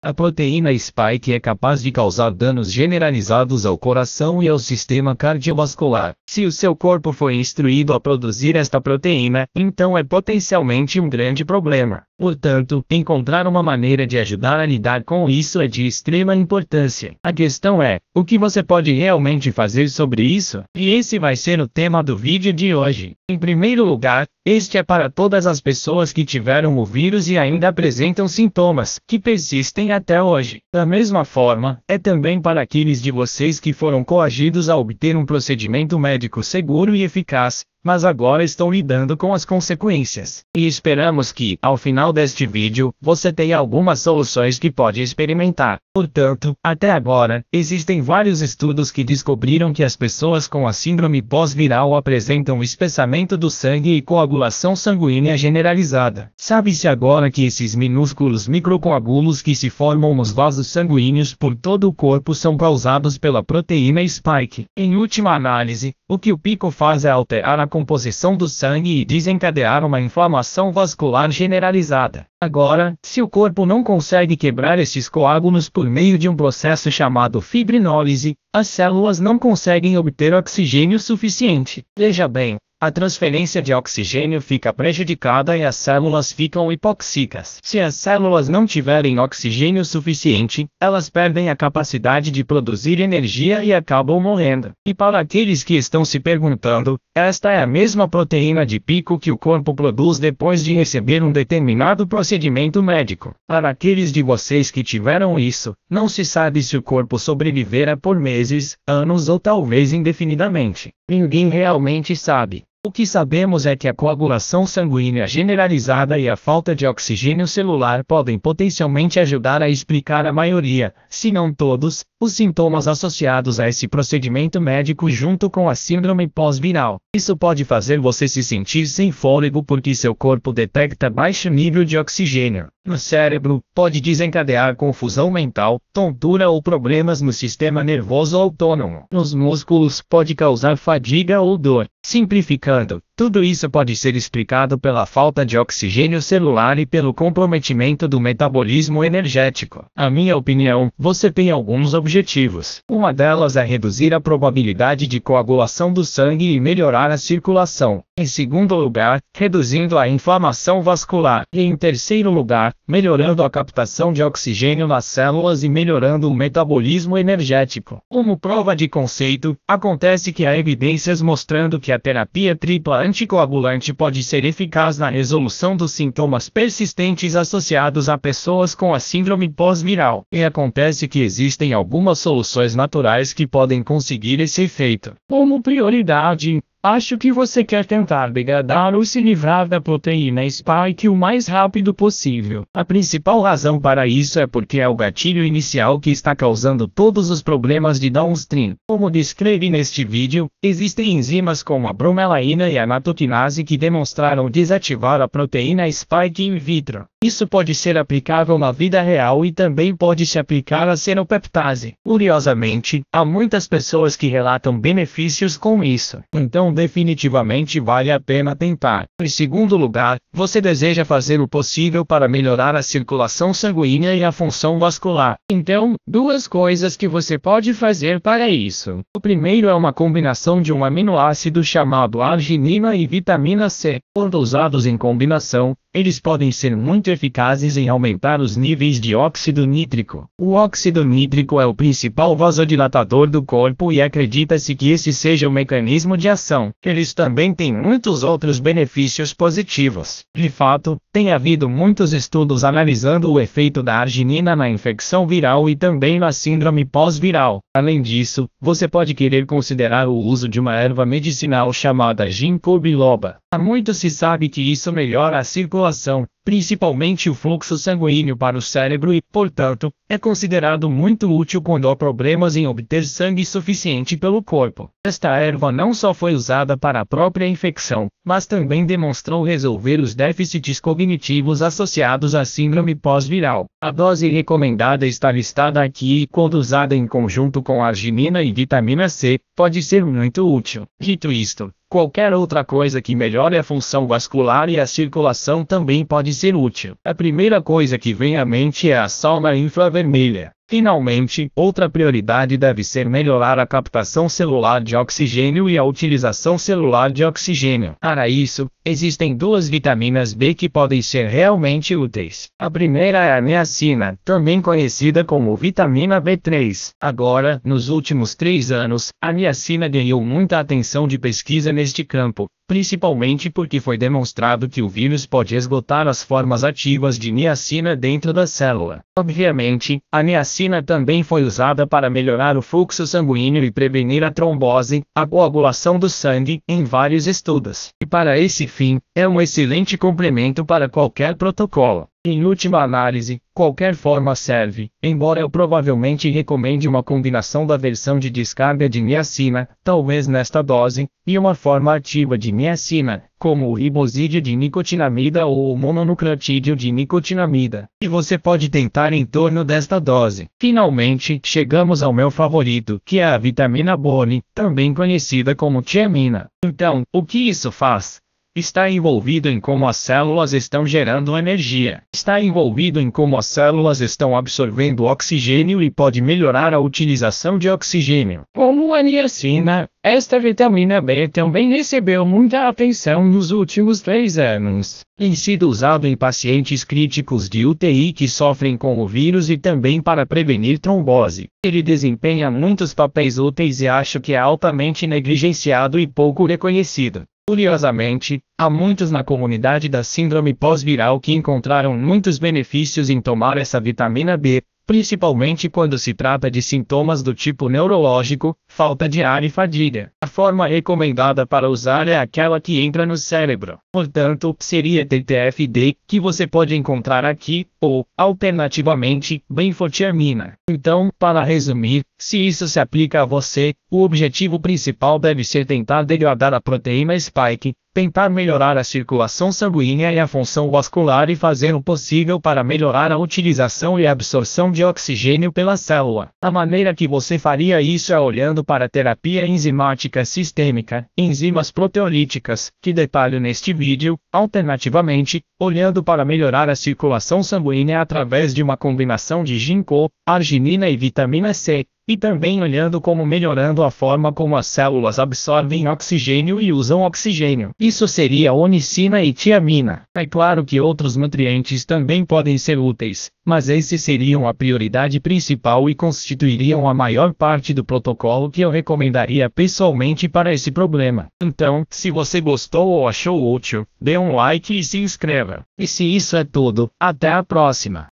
A proteína spike é capaz de causar danos generalizados ao coração e ao sistema cardiovascular. Se o seu corpo foi instruído a produzir esta proteína, então é potencialmente um grande problema. Portanto, encontrar uma maneira de ajudar a lidar com isso é de extrema importância. A questão é, o que você pode realmente fazer sobre isso? E esse vai ser o tema do vídeo de hoje. Em primeiro lugar, este é para todas as pessoas que tiveram o vírus e ainda apresentam sintomas que persistem até hoje. Da mesma forma, é também para aqueles de vocês que foram coagidos a obter um procedimento médico seguro e eficaz, mas agora estou lidando com as consequências. E esperamos que, ao final deste vídeo, você tenha algumas soluções que pode experimentar. Portanto, até agora, existem vários estudos que descobriram que as pessoas com a síndrome pós-viral apresentam espessamento do sangue e coagulação sanguínea generalizada. Sabe-se agora que esses minúsculos microcoagulos que se formam nos vasos sanguíneos por todo o corpo são causados pela proteína spike. Em última análise, o que o pico faz é alterar a composição do sangue e desencadear uma inflamação vascular generalizada. Agora, se o corpo não consegue quebrar esses coágulos por meio de um processo chamado fibrinólise, as células não conseguem obter oxigênio suficiente. Veja bem, a transferência de oxigênio fica prejudicada e as células ficam hipóxicas. Se as células não tiverem oxigênio suficiente, elas perdem a capacidade de produzir energia e acabam morrendo. E para aqueles que estão se perguntando, esta é a mesma proteína de pico que o corpo produz depois de receber um determinado procedimento médico. Para aqueles de vocês que tiveram isso, não se sabe se o corpo sobreviverá por meses, anos ou talvez indefinidamente. Ninguém realmente sabe. O que sabemos é que a coagulação sanguínea generalizada e a falta de oxigênio celular podem potencialmente ajudar a explicar a maioria, se não todos, os sintomas associados a esse procedimento médico junto com a síndrome pós-viral. Isso pode fazer você se sentir sem fôlego porque seu corpo detecta baixo nível de oxigênio. No cérebro, pode desencadear confusão mental, tontura ou problemas no sistema nervoso autônomo. Nos músculos, pode causar fadiga ou dor. Simplificando, tudo isso pode ser explicado pela falta de oxigênio celular e pelo comprometimento do metabolismo energético. A minha opinião, você tem alguns objetivos. Uma delas é reduzir a probabilidade de coagulação do sangue e melhorar a circulação. Em segundo lugar, reduzindo a inflamação vascular. E em terceiro lugar, melhorando a captação de oxigênio nas células e melhorando o metabolismo energético. Como prova de conceito, acontece que há evidências mostrando que a terapia tripla anticoagulante pode ser eficaz na resolução dos sintomas persistentes associados a pessoas com a síndrome pós-viral, e acontece que existem algumas soluções naturais que podem conseguir esse efeito. Como prioridade, Acho que você quer tentar degradar ou se livrar da proteína spike o mais rápido possível. A principal razão para isso é porque é o gatilho inicial que está causando todos os problemas de downstream. Como descrevi neste vídeo, existem enzimas como a bromelaína e a natotinase que demonstraram desativar a proteína spike in vitro. Isso pode ser aplicável na vida real e também pode se aplicar à senopeptase. Curiosamente, há muitas pessoas que relatam benefícios com isso, então definitivamente vale a pena tentar. Em segundo lugar, você deseja fazer o possível para melhorar a circulação sanguínea e a função vascular. Então, duas coisas que você pode fazer para isso. O primeiro é uma combinação de um aminoácido chamado arginina e vitamina C. Quando usados em combinação, eles podem ser muito eficazes em aumentar os níveis de óxido nítrico. O óxido nítrico é o principal vasodilatador do corpo e acredita-se que esse seja o mecanismo de ação. Eles também têm muitos outros benefícios positivos. De fato, tem havido muitos estudos analisando o efeito da arginina na infecção viral e também na síndrome pós-viral. Além disso, você pode querer considerar o uso de uma erva medicinal chamada ginkgo biloba. Há muito se sabe que isso melhora a circulação, principalmente o fluxo sanguíneo para o cérebro e, portanto, é considerado muito útil quando há problemas em obter sangue suficiente pelo corpo. Esta erva não só foi usada para a própria infecção, mas também demonstrou resolver os déficits cognitivos associados à síndrome pós-viral. A dose recomendada está listada aqui e, quando usada em conjunto com arginina e vitamina C, pode ser muito útil. Dito isto, Qualquer outra coisa que melhore a função vascular e a circulação também pode ser útil. A primeira coisa que vem à mente é a salma infravermelha. Finalmente, outra prioridade deve ser melhorar a captação celular de oxigênio e a utilização celular de oxigênio. Para isso, existem duas vitaminas B que podem ser realmente úteis. A primeira é a niacina, também conhecida como vitamina B3. Agora, nos últimos três anos, a niacina ganhou muita atenção de pesquisa neste campo, principalmente porque foi demonstrado que o vírus pode esgotar as formas ativas de niacina dentro da célula. Obviamente, a niacina também foi usada para melhorar o fluxo sanguíneo e prevenir a trombose, a coagulação do sangue, em vários estudos. E para esse fim, é um excelente complemento para qualquer protocolo. Em última análise, qualquer forma serve, embora eu provavelmente recomende uma combinação da versão de descarga de niacina, talvez nesta dose, e uma forma ativa de niacina, como o ribosídeo de nicotinamida ou o mononucleotídeo de nicotinamida. E você pode tentar em torno desta dose. Finalmente, chegamos ao meu favorito, que é a vitamina Bone, também conhecida como tiamina. Então, o que isso faz? Está envolvido em como as células estão gerando energia. Está envolvido em como as células estão absorvendo oxigênio e pode melhorar a utilização de oxigênio. Como a niacina, esta vitamina B também recebeu muita atenção nos últimos três anos. Tem sido usado em pacientes críticos de UTI que sofrem com o vírus e também para prevenir trombose. Ele desempenha muitos papéis úteis e acho que é altamente negligenciado e pouco reconhecido. Curiosamente, há muitos na comunidade da síndrome pós-viral que encontraram muitos benefícios em tomar essa vitamina B, principalmente quando se trata de sintomas do tipo neurológico, falta de ar e fadiga forma recomendada para usar é aquela que entra no cérebro. Portanto, seria TTFD, que você pode encontrar aqui, ou, alternativamente, benfotiamina. Então, para resumir, se isso se aplica a você, o objetivo principal deve ser tentar degradar a proteína spike, tentar melhorar a circulação sanguínea e a função vascular e fazer o possível para melhorar a utilização e absorção de oxigênio pela célula. A maneira que você faria isso é olhando para a terapia enzimática metabólica sistêmica, enzimas proteolíticas, que detalho neste vídeo, alternativamente, olhando para melhorar a circulação sanguínea através de uma combinação de ginkgo, arginina e vitamina C, e também olhando como melhorando a forma como as células absorvem oxigênio e usam oxigênio. Isso seria onicina e tiamina. É claro que outros nutrientes também podem ser úteis, mas esses seriam a prioridade principal e constituiriam a maior parte do protocolo que eu recomendaria pessoalmente para esse problema. Então, se você gostou ou achou útil, dê um like e se inscreva. E se isso é tudo, até a próxima!